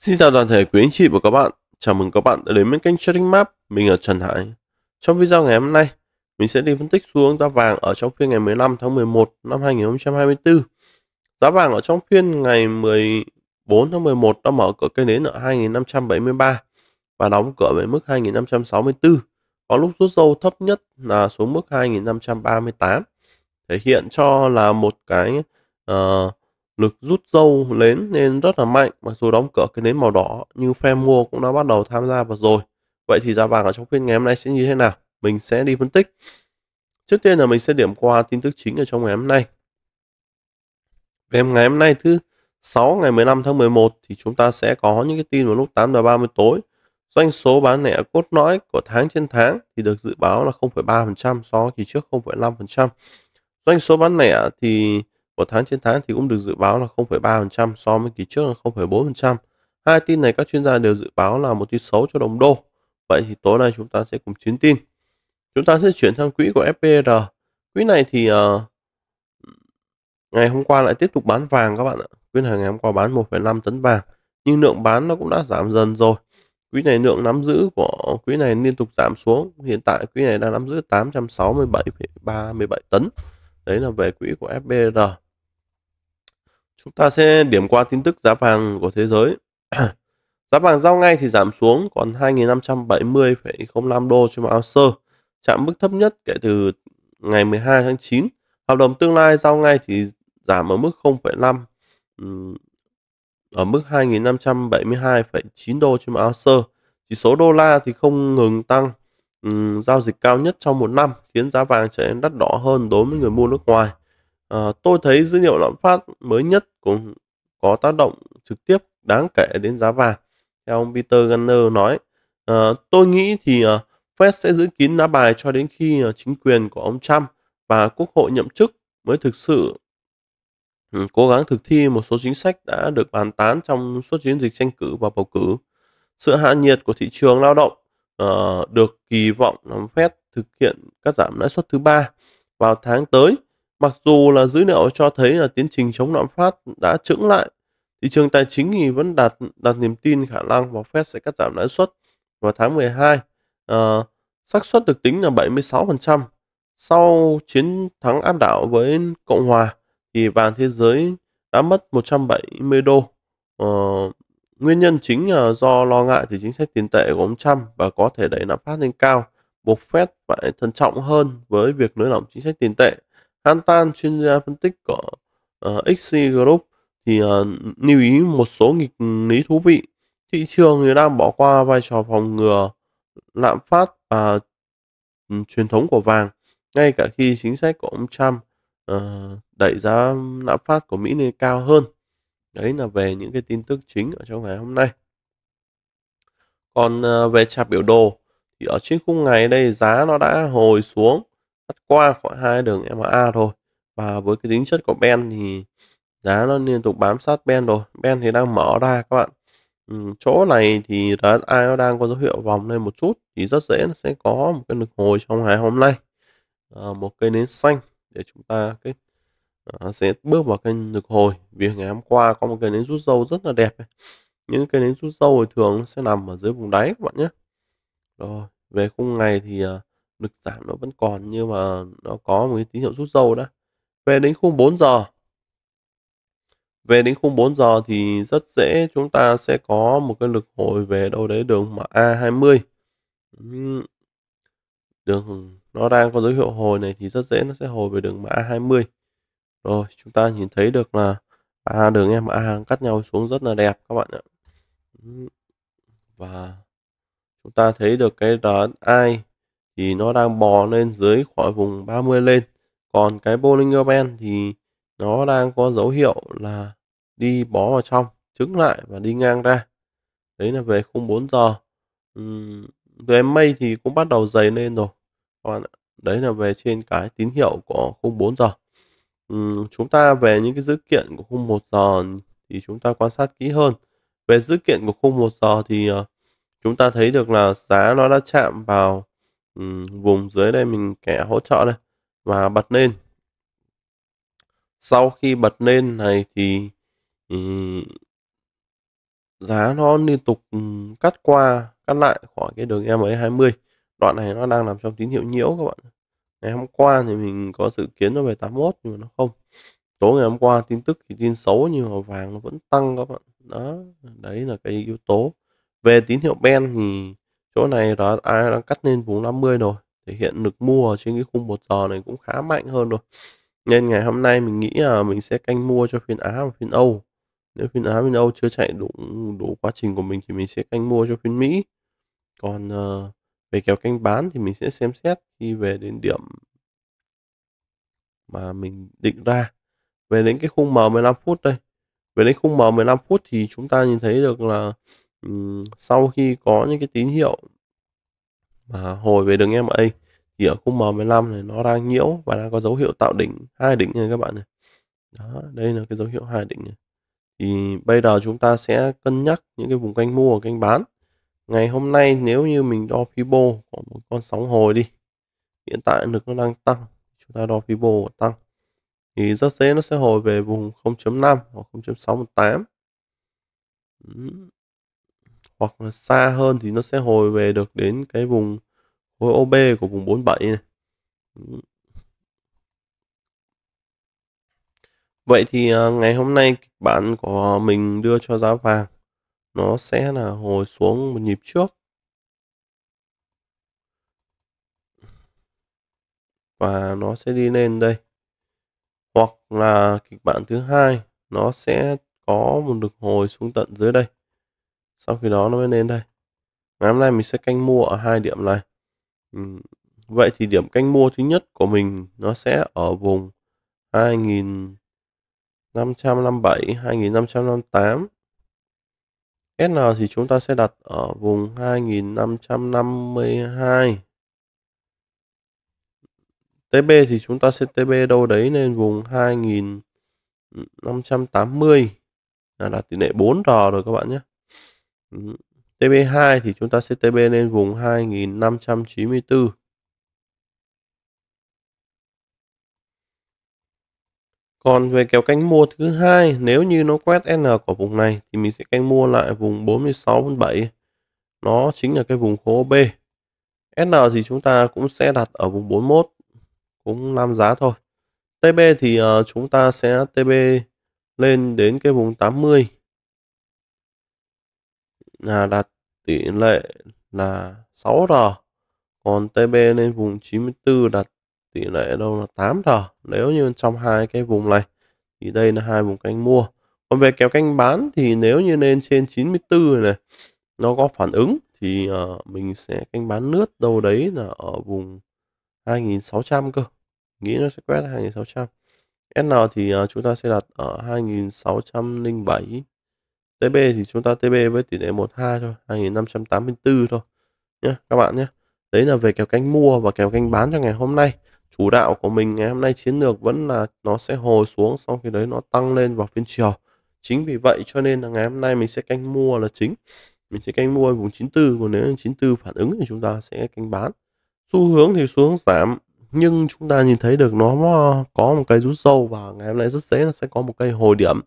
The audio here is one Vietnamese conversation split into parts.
Xin chào toàn thể quý anh chị và các bạn. Chào mừng các bạn đã đến với kênh Trading Map, mình là Trần Hải. Trong video ngày hôm nay, mình sẽ đi phân tích xu hướng giá vàng ở trong phiên ngày 15 tháng 11 năm 2024. Giá vàng ở trong phiên ngày 14 tháng 11 đã mở cửa cây nến ở 2573 và đóng cửa với mức 2564. Có lúc rút sâu thấp nhất là xuống mức 2538. Thể hiện cho là một cái uh, lực rút dâu nến nên rất là mạnh mặc dù đóng cửa cái nến màu đỏ như phe mua cũng đã bắt đầu tham gia vào rồi vậy thì giá vàng ở trong phiên ngày hôm nay sẽ như thế nào mình sẽ đi phân tích trước tiên là mình sẽ điểm qua tin tức chính ở trong ngày hôm nay về ngày hôm nay thứ 6 ngày 15 tháng 11 thì chúng ta sẽ có những cái tin vào lúc 8 giờ 30 tối doanh số bán lẻ cốt lõi của tháng trên tháng thì được dự báo là 0,3% so với kỳ trước 0,5% doanh số bán lẻ thì của tháng trên tháng thì cũng được dự báo là 0,3% so với kỳ trước là 0,4%. Hai tin này các chuyên gia đều dự báo là một tin xấu cho đồng đô. Vậy thì tối nay chúng ta sẽ cùng chiến tin. Chúng ta sẽ chuyển sang quỹ của FPR. Quỹ này thì uh, ngày hôm qua lại tiếp tục bán vàng các bạn ạ. Quỹ này ngày hôm qua bán 1,5 tấn vàng. Nhưng lượng bán nó cũng đã giảm dần rồi. Quỹ này lượng nắm giữ của quỹ này liên tục giảm xuống. Hiện tại quỹ này đang nắm giữ 867,37 tấn. Đấy là về quỹ của FBR. Chúng ta sẽ điểm qua tin tức giá vàng của thế giới. giá vàng giao ngay thì giảm xuống còn 2.570,05 đô trên một ounce, chạm mức thấp nhất kể từ ngày 12 tháng 9. Hợp đồng tương lai giao ngay thì giảm ở mức 0,5 ở mức 2.572,9 đô trên một ounce. Chỉ số đô la thì không ngừng tăng, giao dịch cao nhất trong một năm khiến giá vàng trở nên đắt đỏ hơn đối với người mua nước ngoài. À, tôi thấy dữ liệu lạm phát mới nhất cũng có tác động trực tiếp đáng kể đến giá vàng. Theo ông Peter Gunner nói, à, tôi nghĩ thì à, Fed sẽ giữ kín lá bài cho đến khi à, chính quyền của ông Trump và Quốc hội nhậm chức mới thực sự ừ, cố gắng thực thi một số chính sách đã được bàn tán trong suốt chiến dịch tranh cử và bầu cử. Sự hạ nhiệt của thị trường lao động uh, được kỳ vọng làm Fed thực hiện các giảm lãi suất thứ ba vào tháng tới Mặc dù là dữ liệu cho thấy là tiến trình chống lạm phát đã chững lại, thị trường tài chính thì vẫn đặt đặt niềm tin khả năng vào Fed sẽ cắt giảm lãi suất vào tháng 12. À, ờ, xác suất được tính là 76%. Sau chiến thắng áp đảo với Cộng hòa thì vàng thế giới đã mất 170 đô. Ờ, nguyên nhân chính là do lo ngại thì chính sách tiền tệ của ông Trump và có thể đẩy lạm phát lên cao, buộc Fed phải thận trọng hơn với việc nới lỏng chính sách tiền tệ. Hantan, chuyên gia phân tích của uh, ờ, XC Group thì uh, lưu ý một số nghịch lý thú vị. Thị trường thì đang bỏ qua vai trò phòng ngừa lạm phát và um, truyền thống của vàng, ngay cả khi chính sách của ông Trump uh, đẩy giá lạm phát của Mỹ lên cao hơn. Đấy là về những cái tin tức chính ở trong ngày hôm nay. Còn uh, về chart biểu đồ thì ở trên khung ngày đây giá nó đã hồi xuống cắt qua khỏi hai đường MA thôi và với cái tính chất của Ben thì giá nó liên tục bám sát Ben rồi Ben thì đang mở ra các bạn ừ, chỗ này thì RSI nó đang có dấu hiệu vòng lên một chút thì rất dễ nó sẽ có một cái lực hồi trong ngày hôm nay à, một cây nến xanh để chúng ta cái à, sẽ bước vào kênh lực hồi vì ngày hôm qua có một cây nến rút dâu rất là đẹp những cây nến rút dâu thì thường sẽ nằm ở dưới vùng đáy các bạn nhé rồi về khung ngày thì à, lực giảm nó vẫn còn nhưng mà nó có một cái tín hiệu rút sâu đó về đến khung 4 giờ về đến khung 4 giờ thì rất dễ chúng ta sẽ có một cái lực hồi về đâu đấy đường MA20 đường nó đang có dấu hiệu hồi này thì rất dễ nó sẽ hồi về đường MA20 rồi chúng ta nhìn thấy được là ba đường em MA cắt nhau xuống rất là đẹp các bạn ạ và chúng ta thấy được cái đoạn ai thì nó đang bò lên dưới khỏi vùng 30 lên. Còn cái Bollinger Band thì nó đang có dấu hiệu là đi bó vào trong, trứng lại và đi ngang ra. Đấy là về khung 4 giờ. Uhm, mây thì cũng bắt đầu dày lên rồi. Các bạn Đấy là về trên cái tín hiệu của khung 4 giờ. Uhm, chúng ta về những cái dữ kiện của khung 1 giờ thì chúng ta quan sát kỹ hơn. Về dữ kiện của khung 1 giờ thì uh, chúng ta thấy được là giá nó đã chạm vào vùng dưới đây mình kẻ hỗ trợ đây và bật lên sau khi bật lên này thì giá nó liên tục cắt qua cắt lại khỏi cái đường EMA 20 đoạn này nó đang nằm trong tín hiệu nhiễu các bạn ngày hôm qua thì mình có dự kiến nó về 81 nhưng mà nó không tối ngày hôm qua tin tức thì tin xấu nhưng mà vàng nó vẫn tăng các bạn đó đấy là cái yếu tố về tín hiệu ben thì chỗ này đó ai đang cắt lên vùng 50 rồi thể hiện lực mua ở trên cái khung một giờ này cũng khá mạnh hơn rồi nên ngày hôm nay mình nghĩ là mình sẽ canh mua cho phiên Á và phiên Âu nếu phiên Á phiên Âu chưa chạy đủ đủ quá trình của mình thì mình sẽ canh mua cho phiên Mỹ còn uh, về kèo canh bán thì mình sẽ xem xét khi về đến điểm mà mình định ra về đến cái khung M 15 phút đây về đến khung M 15 phút thì chúng ta nhìn thấy được là sau khi có những cái tín hiệu mà hồi về đường MA thì ở khung M15 này nó đang nhiễu và đang có dấu hiệu tạo đỉnh hai đỉnh này các bạn này đó đây là cái dấu hiệu hai đỉnh này thì bây giờ chúng ta sẽ cân nhắc những cái vùng canh mua và canh bán ngày hôm nay nếu như mình đo Fibo của một con sóng hồi đi hiện tại lực nó đang tăng chúng ta đo Fibo tăng thì rất dễ nó sẽ hồi về vùng 0.5 hoặc 0.68 hoặc là xa hơn thì nó sẽ hồi về được đến cái vùng khối OB của vùng 47 này. Vậy thì à, ngày hôm nay kịch bản của mình đưa cho giá vàng nó sẽ là hồi xuống một nhịp trước. Và nó sẽ đi lên đây. Hoặc là kịch bản thứ hai nó sẽ có một lực hồi xuống tận dưới đây sau khi đó nó mới lên đây ngày hôm nay mình sẽ canh mua ở hai điểm này vậy thì điểm canh mua thứ nhất của mình nó sẽ ở vùng 2557 2558 SN thì chúng ta sẽ đặt ở vùng 2552 TB thì chúng ta sẽ TB đâu đấy lên vùng 2580 là, là tỷ lệ 4R rồi các bạn nhé TB2 thì chúng ta sẽ TB lên vùng 2594. Còn về kéo cánh mua thứ hai, nếu như nó quét N của vùng này thì mình sẽ canh mua lại vùng 46 7. Nó chính là cái vùng khố B. SN thì chúng ta cũng sẽ đặt ở vùng 41 cũng làm giá thôi. TB thì ờ, chúng ta sẽ TB lên đến cái vùng 80 là đạt tỷ lệ là 6R còn TB lên vùng 94 đạt tỷ lệ đâu là 8R nếu như trong hai cái vùng này thì đây là hai vùng canh mua còn về kéo canh bán thì nếu như lên trên 94 này nó có phản ứng thì uh, mình sẽ canh bán nước đâu đấy là ở vùng 2600 cơ nghĩ nó sẽ quét 2600 SN thì uh, chúng ta sẽ đặt ở 2607 TB thì chúng ta TB với tỷ lệ 12 thôi, 2584 thôi nhé các bạn nhé. Đấy là về kèo canh mua và kèo canh bán cho ngày hôm nay. Chủ đạo của mình ngày hôm nay chiến lược vẫn là nó sẽ hồi xuống sau khi đấy nó tăng lên vào phiên chiều. Chính vì vậy cho nên là ngày hôm nay mình sẽ canh mua là chính. Mình sẽ canh mua vùng 94, còn nếu 94 phản ứng thì chúng ta sẽ canh bán. Xu hướng thì xuống giảm nhưng chúng ta nhìn thấy được nó có một cây rút sâu và ngày hôm nay rất dễ là sẽ có một cây hồi điểm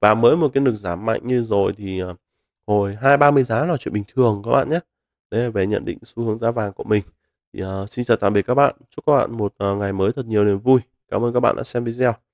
và mới một cái lực giảm mạnh như rồi thì ờ, hồi hai ba mươi giá là chuyện bình thường các bạn nhé đấy là về nhận định xu hướng giá vàng của mình thì uh, xin chào tạm biệt các bạn chúc các bạn một uh, ngày mới thật nhiều niềm vui cảm ơn các bạn đã xem video